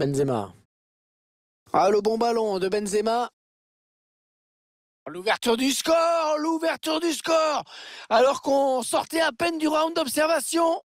Benzema. Ah, le bon ballon de Benzema. L'ouverture du score, l'ouverture du score, alors qu'on sortait à peine du round d'observation.